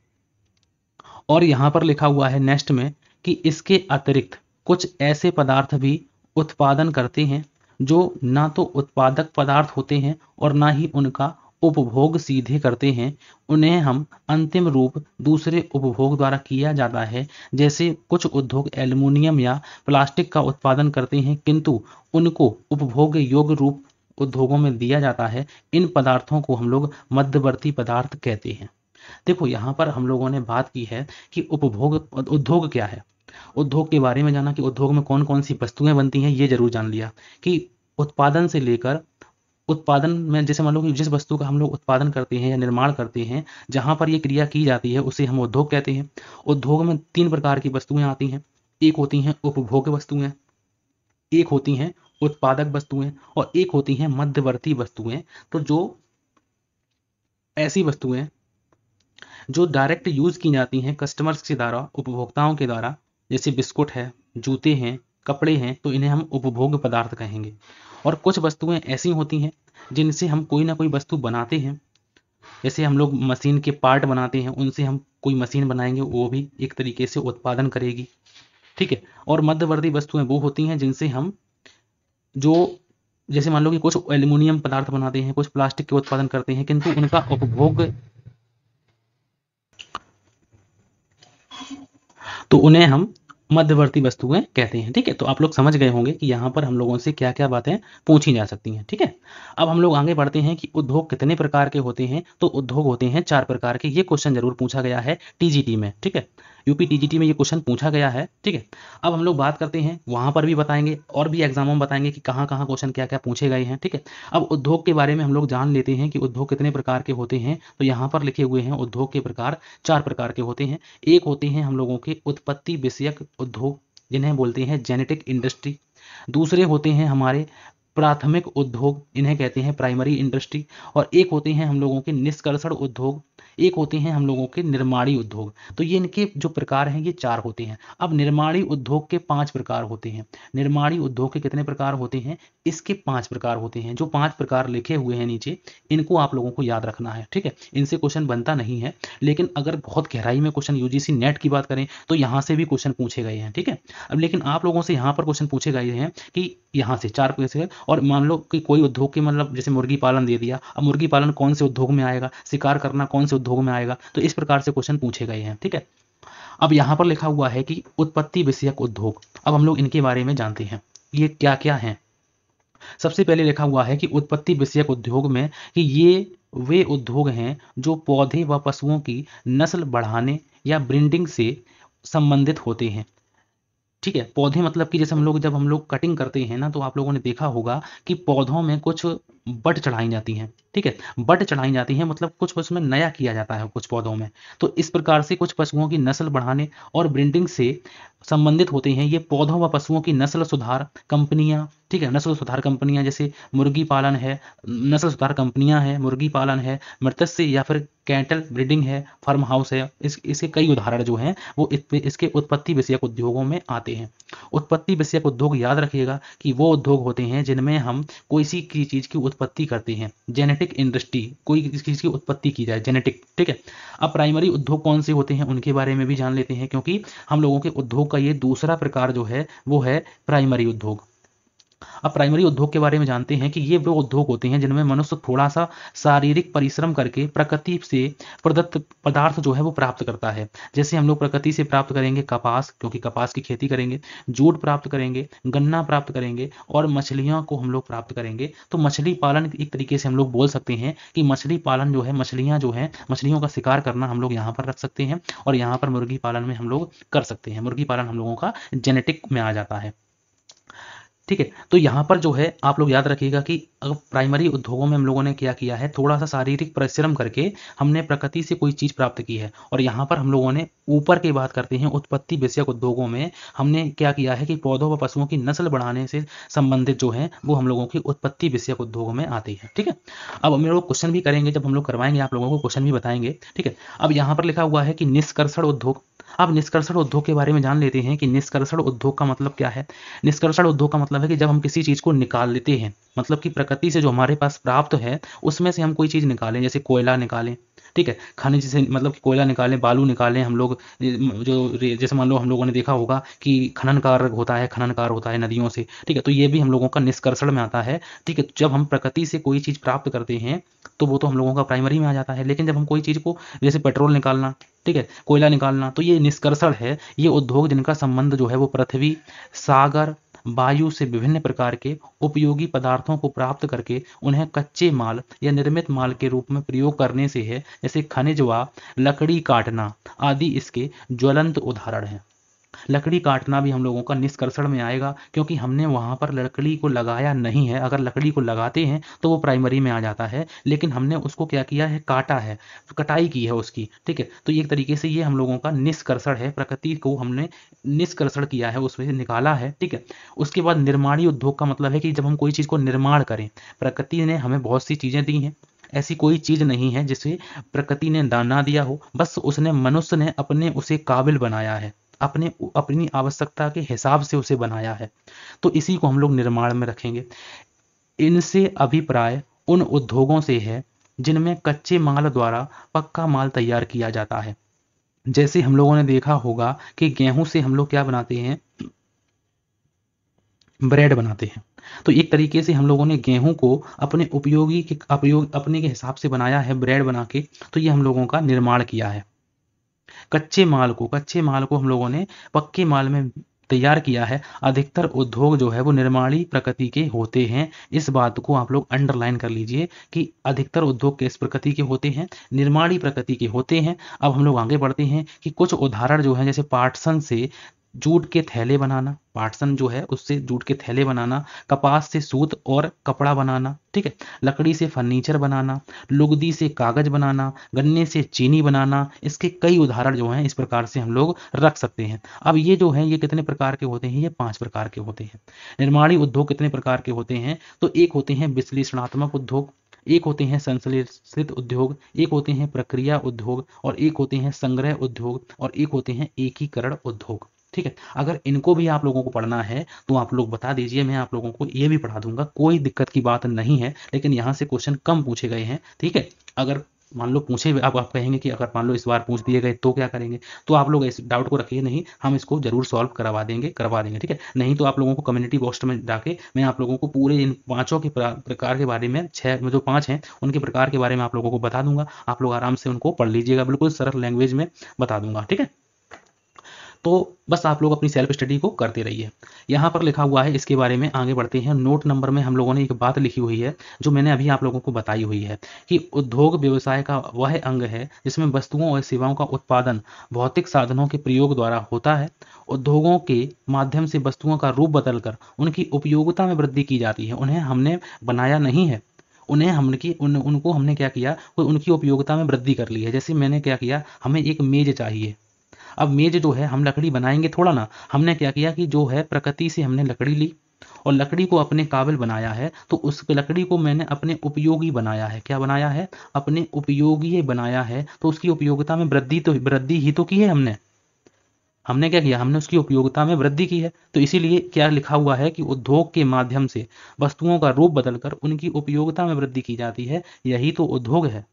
और यहां पर लिखा हुआ है नेक्स्ट में कि इसके अतिरिक्त कुछ ऐसे पदार्थ भी उत्पादन करते हैं जो ना तो उत्पादक पदार्थ होते हैं और ना ही उनका उपभोग सीधे करते हैं उन्हें हम अंतिम रूप दूसरे उपभोग द्वारा किया जाता है जैसे कुछ उद्योग एल्युमिनियम या प्लास्टिक का उत्पादन करते हैं किंतु उनको उपभोग योग्य रूप उद्योगों में दिया जाता है इन पदार्थों को हम लोग मध्यवर्ती पदार्थ कहते हैं देखो यहाँ पर हम लोगों ने बात की है कि उपभोग उद्योग क्या है उद्योग के बारे में जाना कि उद्योग में कौन कौन सी वस्तुएं बनती हैं ये जरूर जान लिया कि उत्पादन से लेकर उत्पादन में जैसे मान लो कि जिस वस्तु का हम लोग उत्पादन करते हैं या निर्माण करते हैं जहां पर ये क्रिया की जाती है उसे हम उद्योग कहते हैं उद्योग में तीन प्रकार की वस्तुएं आती हैं एक होती हैं उपभोग वस्तुएं एक होती हैं उत्पादक वस्तुएं और एक होती हैं मध्यवर्ती वस्तुएं तो जो ऐसी वस्तुएं जो डायरेक्ट यूज की जाती हैं कस्टमर्स के द्वारा उपभोक्ताओं के द्वारा जैसे बिस्कुट है जूते हैं कपड़े हैं तो इन्हें हम उपभोग पदार्थ कहेंगे और कुछ वस्तुएं ऐसी होती हैं जिनसे हम कोई ना कोई वस्तु बनाते हैं जैसे हम लोग मशीन के पार्ट बनाते हैं उनसे हम कोई मशीन बनाएंगे वो भी एक तरीके से उत्पादन करेगी ठीक है और मध्यवर्ती वस्तुएं वो होती हैं जिनसे हम जो जैसे मान लो कि कुछ एल्यूमिनियम पदार्थ बनाते हैं कुछ प्लास्टिक के उत्पादन करते हैं किंतु उनका उपभोग तो उन्हें हम मध्यवर्ती वस्तुएं कहते हैं ठीक है तो आप लोग समझ गए होंगे कि यहाँ पर हम लोगों से क्या क्या बातें पूछी जा सकती हैं ठीक है अब हम लोग आगे बढ़ते हैं कि उद्योग कितने प्रकार के होते हैं तो उद्योग होते हैं चार प्रकार के ये क्वेश्चन जरूर पूछा गया है टीजीटी में ठीक है यूपी टीजीटी में ये क्वेश्चन पूछा गया है ठीक है अब हम लोग बात करते हैं वहां पर भी बताएंगे और भी एग्जामों में बताएंगे कि कहाँ कहाँ क्वेश्चन क्या क्या पूछे गए हैं ठीक है अब उद्योग के बारे में हम लोग जान लेते हैं कि उद्योग कितने प्रकार के होते हैं तो यहाँ पर लिखे हुए हैं उद्योग के प्रकार चार प्रकार के होते हैं एक होते हैं हम लोगों के उत्पत्ति विषयक उद्योग जिन्हें बोलते हैं जेनेटिक इंडस्ट्री दूसरे होते हैं हमारे प्राथमिक उद्योग इन्हें कहते हैं प्राइमरी इंडस्ट्री और एक होते हैं हम लोगों के निष्कर्षण उद्योग एक होते हैं हम लोगों के निर्माणी उद्योग तो ये इनके जो प्रकार हैं ये चार होते हैं अब निर्माणी उद्योग के पांच प्रकार होते हैं निर्माणी उद्योग के कितने प्रकार होते हैं इसके पांच प्रकार होते हैं जो पांच प्रकार लिखे हुए हैं नीचे इनको आप लोगों को याद रखना है ठीक है इनसे क्वेश्चन बनता नहीं है लेकिन अगर बहुत गहराई में क्वेश्चन यूजीसी नेट की बात करें तो यहाँ से भी क्वेश्चन पूछे गए हैं ठीक है अब लेकिन आप लोगों से यहाँ पर क्वेश्चन पूछे गए हैं कि यहाँ से चार क्वेश्चन और मान लो कि कोई उद्योग के मतलब जैसे मुर्गी पालन दे दिया अब मुर्गी पालन कौन से उद्योग में आएगा शिकार करना कौन से उद्योग में आएगा तो इस प्रकार से क्वेश्चन पूछे गए हैं ठीक है अब यहाँ पर लिखा हुआ है कि उत्पत्ति विषयक उद्योग अब हम लोग इनके बारे में जानते हैं ये क्या क्या है सबसे पहले लिखा हुआ है कि उत्पत्ति विषयक उद्योग में कि ये वे उद्योग हैं जो पौधे व पशुओं की नस्ल बढ़ाने या ब्रिंडिंग से संबंधित होते हैं ठीक है पौधे मतलब कि जैसे हम लोग जब हम लोग कटिंग करते हैं ना तो आप लोगों ने देखा होगा कि पौधों में कुछ बट चढ़ाई जाती हैं ठीक है बट चढ़ाई जाती हैं मतलब कुछ उसमें नया किया जाता है कुछ पौधों में तो इस प्रकार से कुछ पशुओं की नस्ल बढ़ाने और ब्रीडिंग से संबंधित होते हैं ये पौधों व पशुओं की नस्ल सुधार कंपनियां ठीक है नस्ल सुधार कंपनियां जैसे मुर्गी पालन है नस्ल सुधार कंपनियां हैं मुर्गी पालन है मृत्स्य या फिर कैटल ब्रीडिंग है फार्म हाउस है इस इसके कई उदाहरण जो हैं वो इसके उत्पत्ति विषयक उद्योगों में आते हैं उत्पत्ति विषयक उद्योग याद रखिएगा कि वो उद्योग होते हैं जिनमें हम कोई सी चीज़ की उत्पत्ति करते हैं जेनेटिक इंडस्ट्री कोई किसी चीज़ की उत्पत्ति की जाए जेनेटिक ठीक है अब प्राइमरी उद्योग कौन से होते हैं उनके बारे में भी जान लेते हैं क्योंकि हम लोगों के उद्योग का ये दूसरा प्रकार जो है वो है प्राइमरी उद्योग अब प्राइमरी उद्योग के बारे में जानते हैं कि ये वो उद्योग होते हैं जिनमें मनुष्य थोड़ा सा शारीरिक परिश्रम करके प्रकृति से प्रदत्त पदार्थ जो है वो प्राप्त करता है जैसे हम लोग प्रकृति से प्राप्त करेंगे कपास क्योंकि कपास की खेती करेंगे जूट प्राप्त करेंगे गन्ना प्राप्त करेंगे और मछलियों को हम लोग प्राप्त करेंगे तो मछली पालन एक तरीके से हम लोग बोल सकते हैं कि मछली पालन जो है मछलियाँ जो है मछलियों का शिकार करना हम लोग यहाँ पर रख सकते हैं और यहाँ पर मुर्गी पालन में हम लोग कर सकते हैं मुर्गी पालन हम लोगों का जेनेटिक में आ जाता है ठीक है तो यहाँ पर जो है आप लोग याद रखिएगा कि अगर प्राइमरी उद्योगों में हम लोगों ने क्या किया है थोड़ा सा शारीरिक परिश्रम करके हमने प्रकृति से कोई चीज़ प्राप्त की है और यहाँ पर हम लोगों ने ऊपर की बात करते हैं उत्पत्ति विषयक उद्योगों में हमने क्या किया है कि पौधों व पशुओं की नस्ल बढ़ाने से संबंधित जो है वो हम लोगों की उत्पत्ति विषयक उद्योगों में आती है ठीक है अब हम लोग क्वेश्चन भी करेंगे जब हम लोग करवाएंगे आप लोगों को क्वेश्चन भी बताएंगे ठीक है अब यहाँ पर लिखा हुआ है कि निष्कर्षण उद्योग अब निष्कर्षण उद्योग के बारे में जान लेते हैं कि निष्कर्षण उद्योग का मतलब क्या है निष्कर्षण उद्योग का मतलब है कि जब हम किसी चीज़ को निकाल लेते हैं मतलब कि प्रकृति से जो हमारे पास प्राप्त है उसमें से हम कोई चीज़ निकालें जैसे कोयला निकालें ठीक है खनिज से मतलब कोयला निकालें बालू निकालें हम लोग जो जैसे मान लो हम लोगों ने देखा होगा कि खनन कार्य होता है खनन कार्य होता है नदियों से ठीक है तो ये भी हम लोगों का निष्कर्षण में आता है ठीक है जब हम प्रकृति से कोई चीज़ प्राप्त करते हैं तो वो तो हम लोगों का प्राइमरी में आ जाता है लेकिन जब हम कोई चीज़ को जैसे पेट्रोल निकालना ठीक है कोयला निकालना तो ये निष्कर्षण है ये उद्योग जिनका संबंध जो है वो पृथ्वी सागर वायु से विभिन्न प्रकार के उपयोगी पदार्थों को प्राप्त करके उन्हें कच्चे माल या निर्मित माल के रूप में प्रयोग करने से है जैसे खनिज व लकड़ी काटना आदि इसके ज्वलंत उदाहरण हैं लकड़ी काटना भी हम लोगों का निष्कर्षण में आएगा क्योंकि हमने वहाँ पर लकड़ी को लगाया नहीं है अगर लकड़ी को लगाते हैं तो वो प्राइमरी में आ जाता है लेकिन हमने उसको क्या किया है काटा है कटाई की है उसकी ठीक है तो एक तरीके से ये हम लोगों का निष्कर्षण है प्रकृति को हमने निष्कर्षण किया है उसमें से निकाला है ठीक है उसके बाद निर्माणी उद्योग का मतलब है कि जब हम कोई चीज़ को निर्माण करें प्रकृति ने हमें बहुत सी चीज़ें दी हैं ऐसी कोई चीज़ नहीं है जिसे प्रकृति ने दाना दिया हो बस उसने मनुष्य ने अपने उसे काबिल बनाया है अपने अपनी आवश्यकता के हिसाब से उसे बनाया है तो इसी को हम लोग निर्माण में रखेंगे इनसे अभिप्राय उन उद्योगों से है जिनमें कच्चे माल द्वारा पक्का माल तैयार किया जाता है जैसे हम लोगों ने देखा होगा कि गेहूं से हम लोग क्या बनाते हैं ब्रेड बनाते हैं तो एक तरीके से हम लोगों ने गेहूं को अपने उपयोगी के उपयोग अपने के हिसाब से बनाया है ब्रेड बना के तो ये हम लोगों का निर्माण किया है कच्चे माल को कच्चे माल को हम लोगों ने पक्के माल में तैयार किया है अधिकतर उद्योग जो है वो निर्माणी प्रकृति के होते हैं इस बात को आप लोग अंडरलाइन कर लीजिए कि अधिकतर उद्योग किस प्रकृति के होते हैं निर्माणी प्रकृति के होते हैं अब हम लोग आगे बढ़ते हैं कि कुछ उदाहरण जो है जैसे पाटसन से जूट के थैले बनाना पाटसन जो है उससे जूट के थैले बनाना कपास से सूत और कपड़ा बनाना ठीक है लकड़ी से फर्नीचर बनाना लुगदी से कागज बनाना गन्ने से चीनी बनाना इसके कई उदाहरण जो हैं इस प्रकार से हम लोग रख सकते हैं अब ये जो है ये कितने प्रकार के होते हैं ये पांच प्रकार के होते हैं निर्माणी उद्योग कितने प्रकार के होते हैं तो एक होते हैं विश्लेषणात्मक उद्योग एक होते हैं संश्लेषित उद्योग एक होते हैं प्रक्रिया उद्योग और एक होते हैं संग्रह उद्योग और एक होते हैं एकीकरण उद्योग ठीक है अगर इनको भी आप लोगों को पढ़ना है तो आप लोग बता दीजिए मैं आप लोगों को ये भी पढ़ा दूंगा कोई दिक्कत की बात नहीं है लेकिन यहाँ से क्वेश्चन कम पूछे गए हैं ठीक है अगर मान लो पूछे आप आप कहेंगे कि अगर मान लो इस बार पूछ दिए गए तो क्या करेंगे तो आप लोग इस डाउट को रखिए नहीं हम इसको जरूर सॉल्व करवा देंगे करवा देंगे ठीक है नहीं तो आप लोगों को कम्युनिटी बॉक्स में जाके मैं आप लोगों को पूरे इन पांचों के प्रकार के बारे में छह जो पांच हैं उनके प्रकार के बारे में आप लोगों को बता दूंगा आप लोग आराम से उनको पढ़ लीजिएगा बिल्कुल सरल लैंग्वेज में बता दूंगा ठीक है तो बस आप लोग अपनी सेल्फ स्टडी को करते रहिए यहाँ पर लिखा हुआ है इसके बारे में आगे बढ़ते हैं नोट नंबर में हम लोगों ने एक बात लिखी हुई है जो मैंने अभी आप लोगों को बताई हुई है कि उद्योग व्यवसाय का वह अंग है जिसमें वस्तुओं और सेवाओं का उत्पादन भौतिक साधनों के प्रयोग द्वारा होता है उद्योगों के माध्यम से वस्तुओं का रूप बदलकर उनकी उपयोगिता में वृद्धि की जाती है उन्हें हमने बनाया नहीं है उन्हें हमने की उन, उनको हमने क्या किया उनकी उपयोगिता में वृद्धि कर ली है जैसे मैंने क्या किया हमें एक मेज चाहिए अब मेज जो है हम लकड़ी बनाएंगे थोड़ा ना हमने क्या किया कि जो है प्रकृति से हमने लकड़ी ली और लकड़ी को अपने काबिल बनाया है तो उस लकड़ी को मैंने अपने उपयोगी बनाया है क्या बनाया है अपने उपयोगी बनाया है तो उसकी उपयोगिता में वृद्धि तो वृद्धि ही तो की है हमने हमने क्या किया हमने उसकी उपयोगिता में वृद्धि की है तो इसीलिए क्या लिखा हुआ है कि उद्योग के माध्यम से वस्तुओं का रूप बदलकर उनकी उपयोगिता में वृद्धि की जाती है यही तो उद्योग है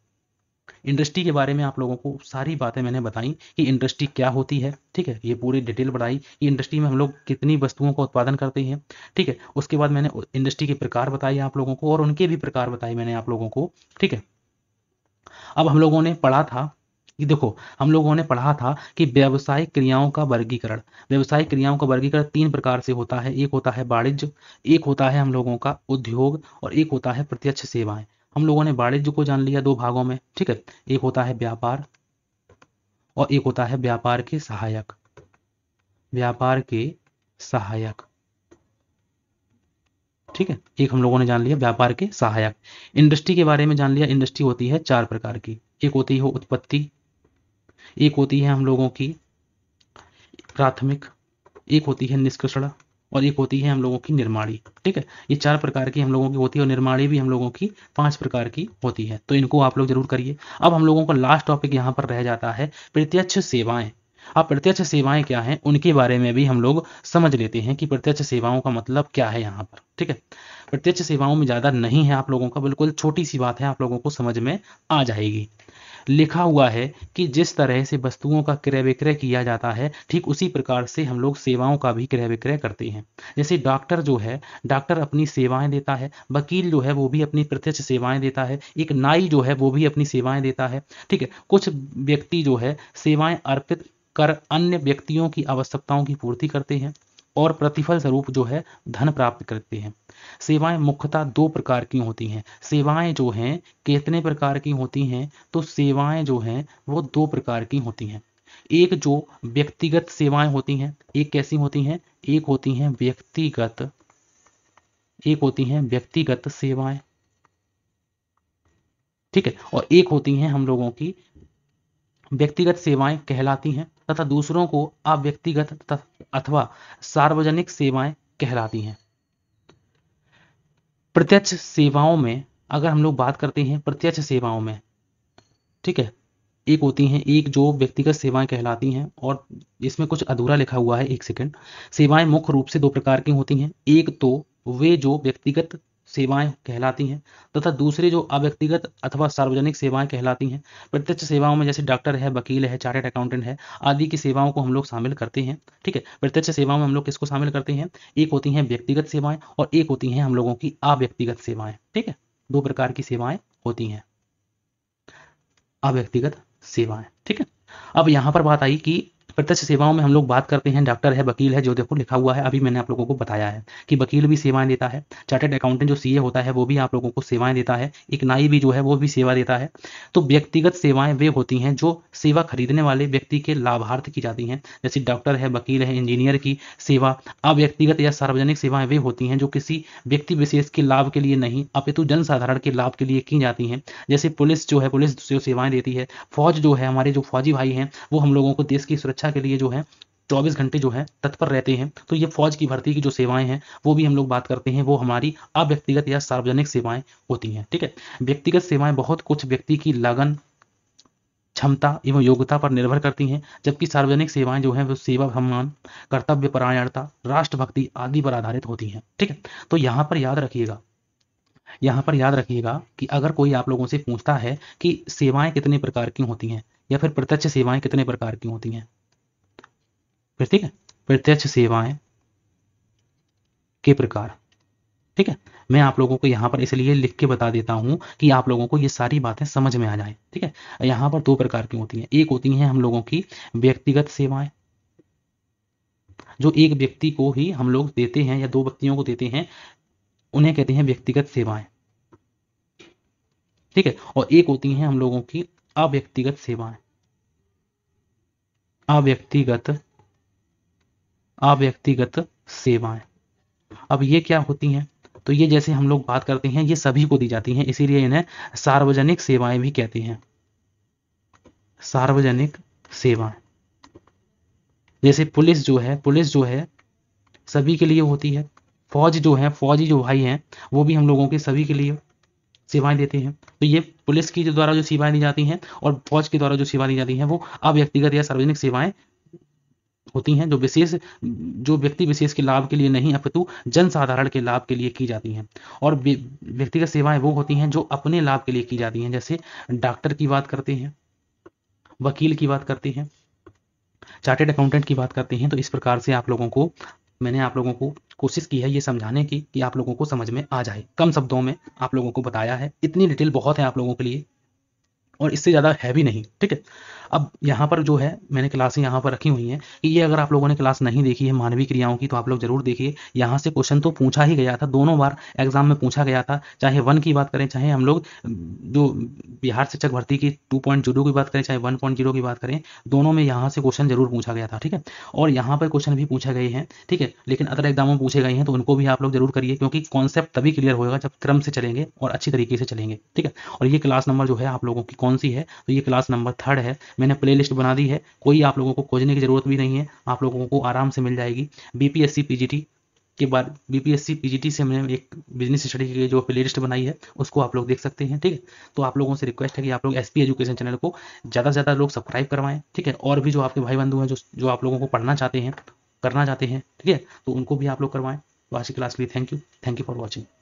इंडस्ट्री के बारे में आप लोगों को सारी बातें मैंने बताई कि इंडस्ट्री क्या होती है ठीक है ये पूरी डिटेल बताई कि इंडस्ट्री में हम लोग कितनी वस्तुओं का उत्पादन करते हैं ठीक है उसके बाद मैंने इंडस्ट्री के प्रकार बताए आप लोगों को और उनके भी प्रकार बताए मैंने आप लोगों को ठीक है अब हम लोगों ने पढ़ा था कि देखो हम लोगों ने पढ़ा था कि व्यावसायिक क्रियाओं का वर्गीकरण व्यावसायिक क्रियाओं का वर्गीकरण तीन प्रकार से होता है एक होता है वाणिज्य एक होता है हम लोगों का उद्योग और एक होता है प्रत्यक्ष सेवाएं हम लोगों ने वाणिज्य को जान लिया दो भागों में ठीक है एक होता है व्यापार और एक होता है व्यापार के सहायक व्यापार के सहायक ठीक है एक हम लोगों ने जान लिया व्यापार के सहायक इंडस्ट्री के बारे में जान लिया इंडस्ट्री होती है चार प्रकार की एक होती है उत्पत्ति एक होती है हम लोगों की प्राथमिक एक होती है निष्कर्षण और एक होती है हम लोगों की निर्माणी ठीक है ये चार प्रकार की हम लोगों की होती है और निर्माणी भी हम लोगों की पांच प्रकार की होती है तो इनको आप लोग जरूर करिए अब हम लोगों का लास्ट टॉपिक यहाँ पर रह जाता है प्रत्यक्ष सेवाएं अब प्रत्यक्ष सेवाएं क्या हैं उनके बारे में भी हम लोग समझ लेते हैं कि प्रत्यक्ष सेवाओं का मतलब क्या है यहाँ पर ठीक है प्रत्यक्ष सेवाओं में ज़्यादा नहीं है आप लोगों का बिल्कुल छोटी सी बात है आप लोगों को समझ में आ जाएगी लिखा हुआ है कि जिस तरह से वस्तुओं का क्रय विक्रय किया जाता है ठीक उसी प्रकार से हम लोग सेवाओं का भी क्रय विक्रय करते हैं जैसे डॉक्टर जो है डॉक्टर अपनी सेवाएं देता है वकील जो है वो भी अपनी प्रत्यक्ष सेवाएं देता है एक नाई जो है वो भी अपनी सेवाएं देता है ठीक है कुछ व्यक्ति जो है सेवाएं अर्पित कर अन्य व्यक्तियों की आवश्यकताओं की पूर्ति करते हैं और प्रतिफल स्वरूप जो है धन प्राप्त करते हैं सेवाएं मुख्यतः दो प्रकार की होती हैं सेवाएं जो हैं कितने प्रकार की होती हैं तो सेवाएं जो हैं वो दो प्रकार की होती हैं एक जो व्यक्तिगत सेवाएं होती हैं एक कैसी होती हैं एक होती हैं व्यक्तिगत एक होती हैं व्यक्तिगत सेवाएं ठीक है और एक होती हैं हम लोगों की व्यक्तिगत सेवाएं कहलाती हैं तथा दूसरों को अव्यक्तिगत अथवा सार्वजनिक सेवाएं कहलाती हैं प्रत्यक्ष सेवाओं में अगर हम लोग बात करते हैं प्रत्यक्ष सेवाओं में ठीक है एक होती हैं एक जो व्यक्तिगत सेवाएं कहलाती हैं और इसमें कुछ अधूरा लिखा हुआ है एक सेकंड सेवाएं मुख्य रूप से दो प्रकार की होती हैं एक तो वे जो व्यक्तिगत सेवाएं कहलाती हैं तथा दूसरी जो अव्यक्तिगत अथवा सार्वजनिक सेवाएं कहलाती हैं प्रत्यक्ष सेवाओं में जैसे डॉक्टर है वकील है चार्टेड अकाउंटेंट है आदि की सेवाओं को हम लोग शामिल करते हैं ठीक है प्रत्यक्ष सेवाओं में हम लोग किसको शामिल करते हैं एक होती हैं व्यक्तिगत सेवाएं और एक होती हैं हम लोगों की अव्यक्तिगत सेवाएं ठीक है दो प्रकार की सेवाएं होती हैं अव्यक्तिगत सेवाएं ठीक है अब यहां पर बात आई कि प्रत्यक्ष सेवाओं में हम लोग बात करते हैं डॉक्टर है वकील है जोधपुर लिखा हुआ है अभी मैंने आप लोगों को बताया है कि वकील भी सेवाएं देता है चार्टेड अकाउंटेंट जो सीए होता है वो भी आप लोगों को सेवाएं देता है एक नाई भी जो है वो भी सेवा देता है तो व्यक्तिगत सेवाएं वे होती हैं जो सेवा खरीदने वाले व्यक्ति के लाभार्थ की जाती हैं जैसे डॉक्टर है वकील है इंजीनियर की सेवा अव्यक्तिगत या सार्वजनिक सेवाएं वे होती हैं जो किसी व्यक्ति विशेष के लाभ के लिए नहीं अपितु जनसाधारण के लाभ के लिए की जाती हैं जैसे पुलिस जो है पुलिस जो सेवाएं देती है फौज जो है हमारे जो फौजी भाई हैं वो हम लोगों को देश की सुरक्षा सुरक्षा के लिए जो है चौबीस घंटे जो है तत्पर रहते हैं तो ये फौज की भर्ती की जो सेवाएं हैं वो भी हम लोग बात करते हैं वो हमारी अव्यक्तिगत या सार्वजनिक सेवाएं होती हैं ठीक है व्यक्तिगत सेवाएं बहुत कुछ व्यक्ति की लगन क्षमता एवं योग्यता पर निर्भर करती हैं जबकि सार्वजनिक सेवाएं जो हैं वो सेवा सम्मान कर्तव्य परायणता राष्ट्रभक्ति आदि पर आधारित होती हैं ठीक है तो यहाँ पर याद रखिएगा यहाँ पर याद रखिएगा कि अगर कोई आप लोगों से पूछता है कि सेवाएं कितने प्रकार की होती हैं या फिर प्रत्यक्ष सेवाएं कितने प्रकार की होती हैं फिर ठीक है प्रत्यक्ष सेवाएं के प्रकार ठीक है मैं आप लोगों को यहां पर इसलिए लिख के बता देता हूं कि आप लोगों को ये सारी बातें समझ में आ जाए ठीक है यहां पर दो प्रकार की होती हैं एक होती हैं हम लोगों की व्यक्तिगत सेवाएं जो एक व्यक्ति को ही हम लोग देते हैं या दो व्यक्तियों को देते हैं उन्हें कहते हैं व्यक्तिगत सेवाएं ठीक है और एक होती हैं हम लोगों की अव्यक्तिगत सेवाएं अव्यक्तिगत अव्यक्तिगत सेवाएं अब ये क्या होती हैं तो ये जैसे हम लोग बात करते हैं ये सभी को दी जाती हैं इसीलिए इन्हें सार्वजनिक सेवाएं भी कहते हैं सार्वजनिक सेवाएं जैसे पुलिस जो है पुलिस जो है सभी के लिए होती है फौज जो है फौजी जो भाई हैं वो भी हम लोगों के सभी के लिए सेवाएं देते हैं तो ये पुलिस की द्वारा जो सेवाएं दी जाती हैं और फौज के द्वारा जो सेवाएं दी जाती हैं वो अव्यक्तिगत या सार्वजनिक सेवाएं होती हैं जो विशेष जो व्यक्ति विशेष के लाभ के लिए नहीं अपितु जनसाधारण के लाभ के लिए की जाती हैं और व्यक्तिगत सेवाएं वो होती हैं जो अपने लाभ के लिए की जाती हैं जैसे डॉक्टर की बात करते हैं वकील की बात करते हैं चार्टेड अकाउंटेंट की बात करते हैं तो इस प्रकार से आप लोगों को मैंने आप लोगों को कोशिश की है ये समझाने की कि आप लोगों को समझ में आ जाए कम शब्दों में आप लोगों को बताया है इतनी डिटेल बहुत है आप लोगों के लिए और इससे ज़्यादा हैवी नहीं ठीक है अब यहाँ पर जो है मैंने क्लासें यहाँ पर रखी हुई हैं कि ये अगर आप लोगों ने क्लास नहीं देखी है मानवीय क्रियाओं की तो आप लोग जरूर देखिए यहाँ से क्वेश्चन तो पूछा ही गया था दोनों बार एग्जाम में पूछा गया था चाहे वन की बात करें चाहे हम लोग जो बिहार शिक्षक भर्ती की टू पॉइंट जीरो की बात करें चाहे वन पॉइंट जीरो की बात करें दोनों में यहाँ से क्वेश्चन जरूर पूछा गया था ठीक है और यहाँ पर क्वेश्चन भी पूछे गए हैं ठीक है लेकिन अदर एग्जामों में पूछे गए हैं तो उनको भी आप लोग जरूर करिए क्योंकि कॉन्सेप्ट तभी क्लियर होगा जब क्रम से चलेंगे और अच्छी तरीके से चलेंगे ठीक है और ये क्लास नंबर जो है आप लोगों की कौन सी है तो ये क्लास नंबर थर्ड है मैंने प्लेलिस्ट बना दी है कोई आप लोगों को खोजने की ज़रूरत भी नहीं है आप लोगों को आराम से मिल जाएगी बी पी एस के बाद B P S C P G T से हमने एक बिजनेस स्टडी की जो प्ले लिस्ट बनाई है उसको आप लोग देख सकते हैं ठीक है तो आप लोगों से रिक्वेस्ट है कि आप लोग एस पी एजुकेशन चैनल को ज़्यादा से ज़्यादा लोग सब्सक्राइब करवाएं ठीक है और भी जो आपके भाई बंधु हैं जो जो आप लोगों को पढ़ना चाहते हैं करना चाहते हैं ठीक है तो उनको भी आप लोग करवाएँ तो आज की क्लास के लिए thank you thank you for watching